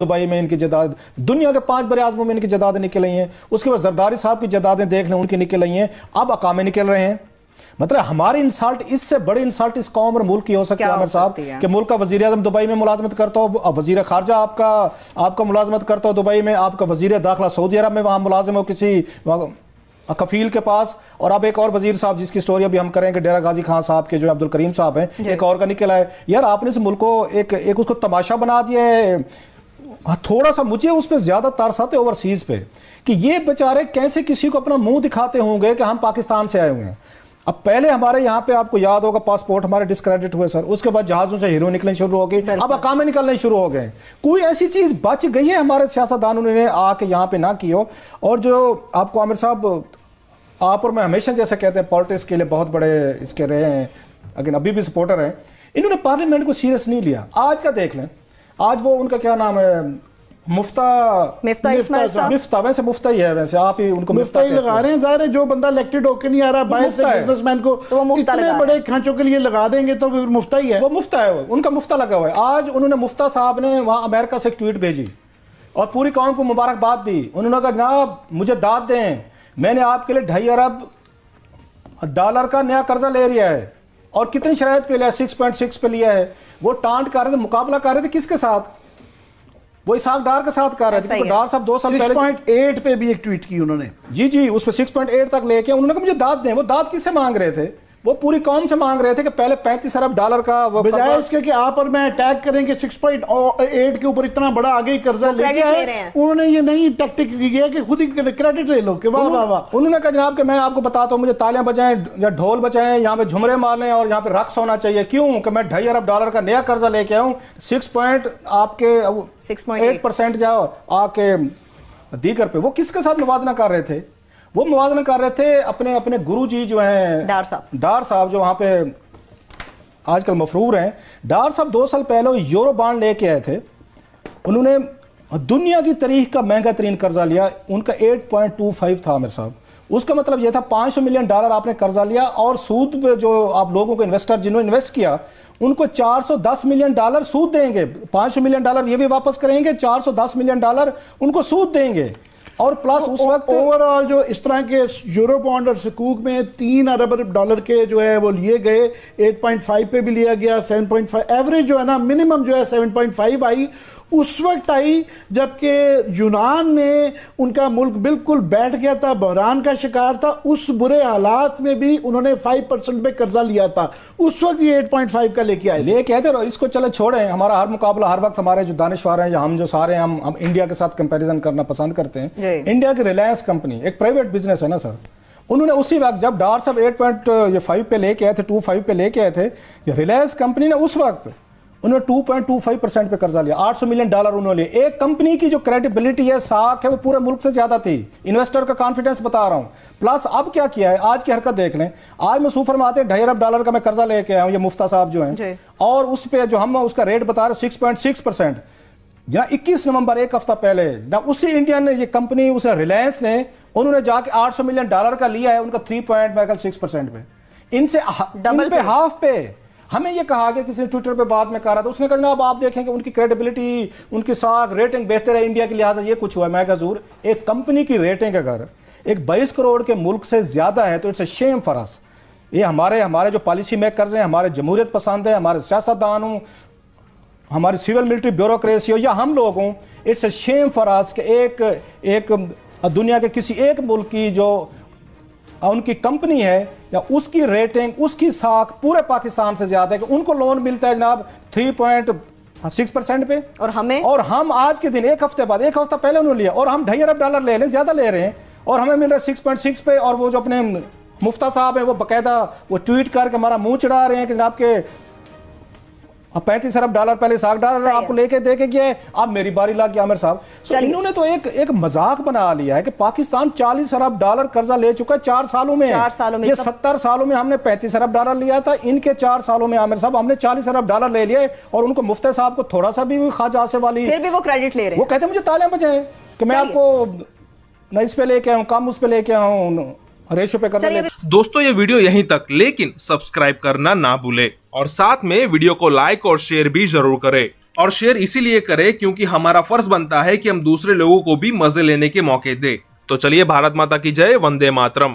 Dubai तो में इनकी जदाद दुनिया के पांच बड़े आजमों में इनकी जदादें निकल रही हैं उसके बाद जरदारी साहब की जदादें देख लें उनकी निकल रही हैं अब अकामे निकल रहे हैं मतलब हमारे इंसल्ट इससे बड़े इंसल्ट इस कौम और मुल्क की हो सकती है अमर साहब कि मुल्क का वजी अजम दुबई में मुलाजमत करता हो वजी खारजा आपका आपका मुलाजमत करता हो दुबई में आपका वजीर दाखिला सऊदी अरब में वहाँ मुलाजिम हो किसी कफील के पास और अब एक और वजीर साहब जिसकी स्टोरी अभी हम करें कि डेरा गाजी खान साहब के जो अब्दुल करीम साहब हैं एक और का निकला है यार आपने इस मुल्क को एक एक उसको तमाशा बना दिया है हाँ, थोड़ा सा मुझे उस पर ज़्यादा तरस आते ओवरसीज़ पे कि ये बेचारे कैसे किसी को अपना मुंह दिखाते होंगे कि हम पाकिस्तान से आए हुए हैं अब पहले हमारे यहाँ पे आपको याद होगा पासपोर्ट हमारे डिस्क्रेडिट हुए सर उसके बाद जहाज़ों से हीरो निकलने शुरू हो गए अब अकामे निकलने शुरू हो गए कोई ऐसी चीज़ बच गई है हमारे सियासतदानों ने आके यहाँ पे ना की हो और जो आपको आमिर साहब आप और मैं हमेशा जैसे कहते हैं पॉलिटिक्स के लिए बहुत बड़े इसके रहे हैं अगेन अभी भी सपोर्टर हैं इन्होंने पार्लियामेंट को सीरियस नहीं लिया आज का देख लें आज वो उनका क्या नाम है मुफ्ता वैसे मुफ्ता ही है वैसे आप ही उनको मुफ्ता ही लगा रहे हैं जाहिर है जो बंदा इलेक्टेड होकर नहीं आ रहा बाहर से बिजनेसमैन को तो इतने बड़े खांचों के लिए लगा देंगे तो फिर मुफ्ता ही है वो मुफ्ता है वो उनका मुफ्ता लगा हुआ है आज उन्होंने मुफ्ता साहब ने वहाँ अमेरिका से एक ट्वीट भेजी और पूरी कौम को मुबारकबाद दी उन्होंने कहा जनाब मुझे दाद दें मैंने आपके लिए ढाई अरब डॉलर का नया कर्जा ले लिया है और कितनी शरात पे लिया सिक्स पॉइंट सिक्स पे लिया है वो टांट कर रहे थे मुकाबला कर रहे थे किसके साथ वो इसाक डार के साथ कर रहे थे तो डार साहब दो साल पहले पॉइंट एट पे भी एक ट्वीट की उन्होंने जी जी उस पर सिक्स पॉइंट एट तक लेके उन्होंने कहा मुझे दाद दें वो दाद किससे मांग रहे थे वो पूरी कौम से मांग रहे थे कि पहले पैंतीस अरब डॉलर का बजाय इसके कि आप और मैं अटैक करेंगे सिक्स पॉइंट एट के ऊपर इतना बड़ा आगे कर्जा ले गया है उन्होंने ये नई टैक्टिक की है कि खुद ही क्रेडिट ले लो कि वाह वाह वाह उन्होंने कहा जनाब कि मैं आपको बताता हूँ मुझे तालियां बचाएं या ढोल बचाएं यहाँ पे झुमरे मारने और यहाँ पे रक्स होना चाहिए क्यों कि मैं ढाई अरब डॉलर का नया कर्जा लेके आऊँ सिक्स पॉइंट आपके सिक्स एट परसेंट जाओ आके दीगर पे वो किसके साथ मुवाजना कर रहे थे वो मुआजना कर रहे थे अपने अपने गुरु जी जो हैं डार साहब डार साहब जो वहां पे आजकल मफरूर हैं डार साहब दो साल पहले यूरो बांड लेके आए थे उन्होंने दुनिया की तारीख का महंगा तरीन कर्जा लिया उनका 8.25 था आमिर साहब उसका मतलब यह था 500 मिलियन डॉलर आपने कर्जा लिया और सूद पे जो आप लोगों को इन्वेस्टर जिन्होंने इन्वेस्ट किया उनको 410 मिलियन डॉलर सूद देंगे 500 मिलियन डॉलर ये भी वापस करेंगे 410 मिलियन डॉलर उनको सूद देंगे और प्लस तो उस वक्त ओवरऑल जो इस तरह के यूरो बॉन्ड और सकूक में तीन अरब अरब डॉलर के जो है वो लिए गए 8.5 पे भी लिया गया 7.5 एवरेज जो है ना मिनिमम जो है 7.5 आई उस वक्त आई जबकि यूनान ने उनका मुल्क बिल्कुल बैठ गया था बहरान का शिकार था उस बुरे हालात में भी उन्होंने फाइव परसेंट पे कर्जा लिया था उस वक्त ये एट पॉइंट फाइव का लेके आए लेके आए थे और इसको चले छोड़े हमारा हर मुकाबला हर वक्त हमारे जो दानिशवार हैं या हम जो सारे हम हम इंडिया के साथ कंपेरिजन करना पसंद करते हैं इंडिया की रिलायंस कंपनी एक प्राइवेट बिजनेस है ना सर उन्होंने उसी वक्त जब डार साहब एट पॉइंट फाइव पे लेके आए थे टू फाइव पे लेके आए थे रिलायंस कंपनी ने उस वक्त उन्होंने 2.25 परसेंट पे कर्जा लिया 800 मिलियन डॉलर उन्होंने लिए एक कंपनी की जो क्रेडिबिलिटी है साख है वो पूरे मुल्क से ज्यादा थी इन्वेस्टर का कॉन्फिडेंस बता रहा हूं प्लस अब क्या किया है आज की हरकत देख लें आज मैं सुफर में आते हैं ढाई अरब डॉलर का मैं कर्जा लेके आया हूं ये मुफ्ता साहब जो है और उस पर जो हम उसका रेट बता रहे सिक्स पॉइंट सिक्स परसेंट इक्कीस नवंबर एक हफ्ता पहले ना उसी इंडियन ने ये कंपनी उसे रिलायंस ने उन्होंने जाके आठ मिलियन डॉलर का लिया है उनका थ्री पॉइंट सिक्स परसेंट पे इनसे डबल पे हाफ पे हमें यह कहा गया किसी ने ट्विटर पर बाद में कहा रहा था तो उसने कहा जनाब आप देखें कि उनकी क्रेडिबिलिटी उनकी साख रेटिंग बेहतर है इंडिया के लिहाजा ये कुछ हुआ है मैं हजूर एक कंपनी की रेटिंग अगर एक बाईस करोड़ के मुल्क से ज़्यादा है तो इट्स ए शेम फरस ये हमारे हमारे जो पॉलिसी मेकर्स हैं हमारे जमहूरियत पसंद है हमारे सियासतदान हूँ हमारी सिविल मिलिट्री ब्यूरोसी हो या हम लोग हूँ इट्स ए शेम फरस के एक एक दुनिया के किसी एक मुल्क की जो उनकी कंपनी है या उसकी रेटिंग उसकी साख पूरे पाकिस्तान से ज्यादा है कि उनको लोन मिलता है जनाब थ्री पॉइंट सिक्स परसेंट पे और हमें और हम आज के दिन एक हफ्ते बाद एक हफ्ता पहले उन्होंने लिया और हम ढाई अरब डॉलर ले लें ज्यादा ले रहे हैं और हमें मिल रहा है सिक्स पॉइंट सिक्स पे और वो जो अपने मुफ्ता साहब है वो बकायदा वो ट्वीट करके हमारा मुंह चढ़ा रहे हैं कि जनाब के अब पैंतीस अरब डॉलर पहले साठ डॉलर आपको लेके दे के गए अब मेरी बारी ला गया आमिर साहब so इन्होंने तो एक एक मजाक बना लिया है कि पाकिस्तान चालीस अरब डॉलर कर्जा ले चुका है चार सालों में चार सालों में ये तो- सत्तर सालों में हमने पैंतीस अरब डॉलर लिया था इनके चार सालों में आमिर साहब हमने चालीस अरब डॉलर ले लिए और उनको मुफ्त साहब को थोड़ा सा भी खाजा से वाली भी वो क्रेडिट ले रहे वो कहते मुझे ताले बजे कि मैं आपको न इस पे लेके आऊँ कम उस पे लेके आऊँ रेशो पे कर दोस्तों ये वीडियो यहीं तक लेकिन सब्सक्राइब करना ना भूले और साथ में वीडियो को लाइक और शेयर भी जरूर करें और शेयर इसीलिए करें क्योंकि हमारा फर्ज बनता है कि हम दूसरे लोगों को भी मजे लेने के मौके दें तो चलिए भारत माता की जय वंदे मातरम